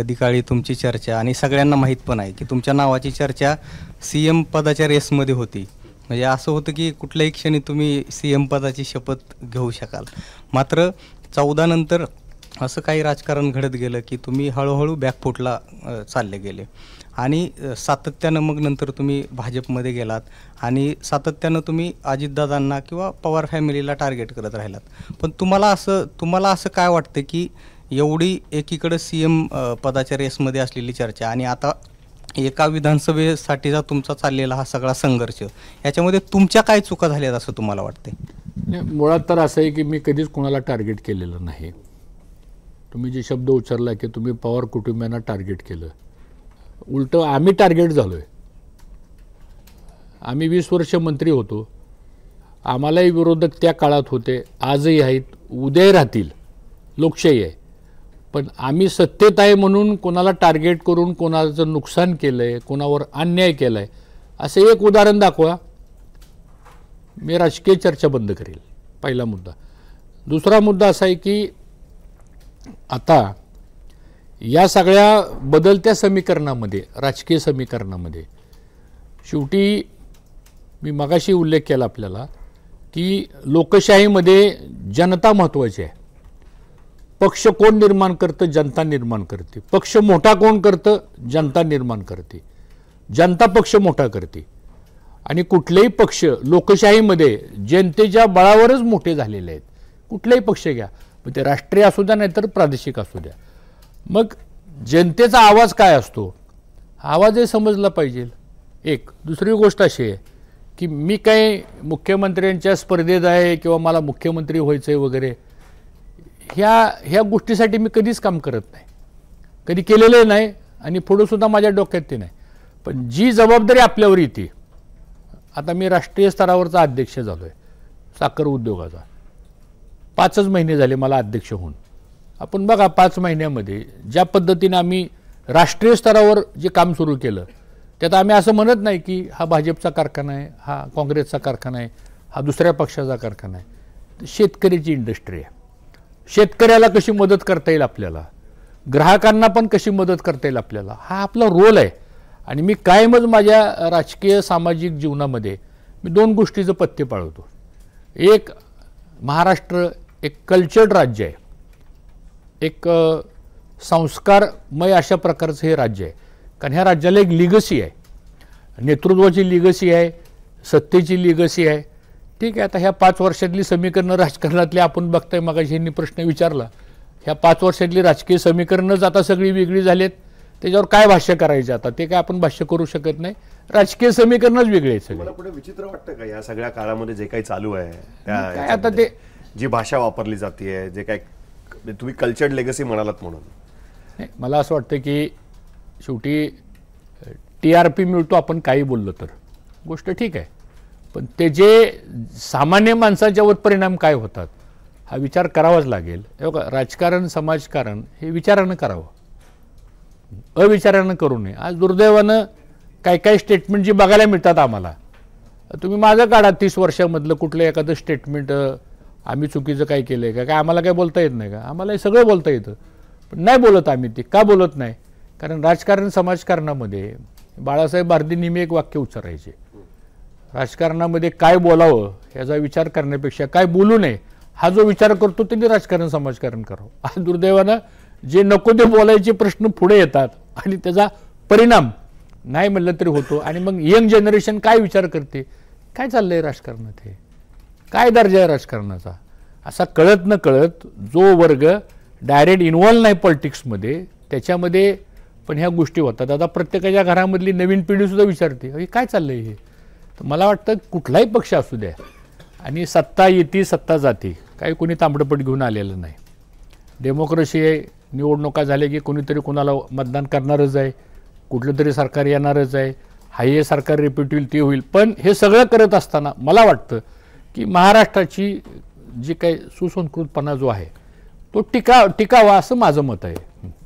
कधी काळी तुमची चर्चा आणि सगळ्यांना माहीत पण आहे की तुमच्या नावाची चर्चा सी एम पदाच्या रेसमध्ये होती म्हणजे असं होतं की कुठल्याही क्षणी तुम्ही सी एम पदाची शपथ घेऊ शकाल मात्र नंतर असं काही राजकारण घडत गेलं की तुम्ही हळूहळू बॅकफुटला चालले गेले आणि सातत्यानं मग नंतर तुम्ही भाजपमध्ये गेलात आणि सातत्यानं तुम्ही अजितदादांना किंवा पवार फॅमिलीला टार्गेट करत राहिलात पण तुम्हाला असं तुम्हाला असं काय वाटतं की एवढी एकीकडे सी एम पदाच्या रेसमध्ये असलेली चर्चा आणि आता एका विधानसभेसाठीचा तुमचा चाललेला हा सगळा संघर्ष याच्यामध्ये तुमच्या काय चुका झाल्यात असं तुम्हाला वाटते मुळात तर असं आहे की मी कधीच कोणाला टार्गेट केलेलं नाही तुम्ही जे शब्द उच्चारला की तुम्ही पवार कुटुंबियांना टार्गेट केलं उलटं आम्ही टार्गेट झालो आहे आम्ही वीस वर्ष मंत्री होतो आम्हालाही विरोधक त्या काळात होते आजही आहेत उदय राहतील लोकशाही आहे पण आम्ही सत्तेत आहे म्हणून कोणाला टार्गेट करून कोणाचं नुकसान केलं आहे कोणावर अन्याय केला आहे असं एक उदाहरण दाखवा मी राजकीय चर्चा बंद करेल पहिला मुद्दा दुसरा मुद्दा असा आहे की आता या सगळ्या बदलत्या समीकरणामध्ये राजकीय समीकरणामध्ये शेवटी मी मगाशी उल्लेख केला आपल्याला की लोकशाहीमध्ये जनता महत्त्वाची आहे पक्ष कोण निर्माण करतं जनता निर्माण करते पक्ष मोठा कोण करतं जनता निर्माण करते जनता पक्ष मोठा करते आणि कुठलेही पक्ष लोकशाहीमध्ये जनतेच्या बळावरच मोठे झालेले आहेत कुठलेही पक्ष घ्या मग ते राष्ट्रीय असू द्या नाहीतर प्रादेशिक असू द्या मग जनतेचा आवाज काय असतो आवाजही समजला पाहिजे एक दुसरी गोष्ट अशी आहे की मी काही मुख्यमंत्र्यांच्या स्पर्धेत आहे किंवा मला मुख्यमंत्री व्हायचं आहे वगैरे ह्या ह्या गोष्टीसाठी मी कधीच काम करत नाही कधी केलेलं नाही आणि पुढंसुद्धा माझ्या डोक्यात ते नाही पण जी जबाबदारी आपल्यावर येते आता मी राष्ट्रीय स्तरावरचा अध्यक्ष झालो आहे साखर उद्योगाचा पाचच महिने झाले मला अध्यक्ष होऊन आपण बघा पाच महिन्यामध्ये ज्या पद्धतीने आम्ही राष्ट्रीय स्तरावर जे काम सुरू केलं त्यात आम्ही असं म्हणत नाही की हा भाजपचा कारखाना आहे हा काँग्रेसचा कारखाना आहे हा दुसऱ्या पक्षाचा कारखाना आहे शेतकऱ्याची इंडस्ट्री आहे शेतकऱ्याला कशी मदत करता येईल आपल्याला ग्राहकांना पण कशी मदत करता येईल आपल्याला हा आपला रोल आहे आणि मी कायमच माझ्या राजकीय सामाजिक जीवनामध्ये मी दोन गोष्टीचं पथ्य पाळवतो एक महाराष्ट्र एक कल्चर्ड राज्य आहे एक संस्कारमय अशा प्रकारचं हे राज्य आहे कारण ह्या राज्याला एक लिगसी आहे नेतृत्वाची लिगसी आहे सत्तेची लिगसी आहे ठीक आहे आता ह्या पाच वर्षातली समीकरणं राजकारणातली आपण बघताय मगाशी यांनी प्रश्न विचारला ह्या पाच वर्षातली राजकीय समीकरणंच आता सगळी वेगळी आहेत त्याच्यावर काय भाष्य करायचं आता ते काय आपण भाष्य करू शकत नाही राजकीय समीकरणच वेगळे आहेत पुढे विचित्र वाटतं का या सगळ्या काळामध्ये जे काही चालू आहे काय आता ते जी भाषा वापरली जाते जे काय तुम्ही कल्चर्ड लेगसी म्हणालात म्हणून मला असं वाटतं की शेवटी टी आर पी मिळतो आपण काही बोललो तर गोष्ट ठीक आहे पण ते जे सामान्य माणसाच्यावर परिणाम काय होतात हा विचार करावाच लागेल का राजकारण समाजकारण हे विचारानं करावं अविचारानं करू नये आज दुर्दैवानं काय काय स्टेटमेंट जी बघायला मिळतात आम्हाला तुम्ही माझं काढा तीस वर्षामधलं कुठलं एखादं स्टेटमेंट आम्ही चुकीचं काय केलं आहे का काय आम्हाला काय बोलता येत नाही का आम्हाला हे सगळं बोलता येतं पण नाही बोलत आम्ही ते का बोलत नाही कारण राजकारण समाजकारणामध्ये बाळासाहेब भारती नेहमी एक वाक्य उच्चारायचे राजकारणामध्ये काय बोलावं याचा विचार करण्यापेक्षा काय बोलू नये हा जो विचार करतो त्यांनी राजकारण समाजकारण करावं आज दुर्दैवानं जे नको ते बोलायचे प्रश्न पुढे येतात आणि त्याचा परिणाम नाही म्हटलं तरी होतो आणि मग यंग जनरेशन काय विचार करते काय चाललं आहे राजकारणात हे काय दर्जा आहे राजकारणाचा असा कळत न कळत जो वर्ग डायरेक्ट इन्वॉल्व्ह नाही पॉलिटिक्समध्ये त्याच्यामध्ये पण ह्या गोष्टी होतात आता प्रत्येकाच्या घरामधली नवीन पिढीसुद्धा विचारते हे काय चाललं आहे हे तर मला वाटतं कुठलाही पक्ष असू द्या आणि सत्ता येते सत्ता जाते काही कोणी तांबडपट घेऊन आलेलं नाही डेमोक्रेसी आहे निवडणुका झाल्या की कोणीतरी कोणाला मतदान करणारच आहे कुठलं तरी सरकार येणारच आहे हाय सरकार रिपीट होईल ते होईल पण हे सगळं करत असताना मला वाटतं की महाराष्ट्राची जी काही सुसंस्कृतपणा जो आहे तो टिका टिकावा असं माझं मत आहे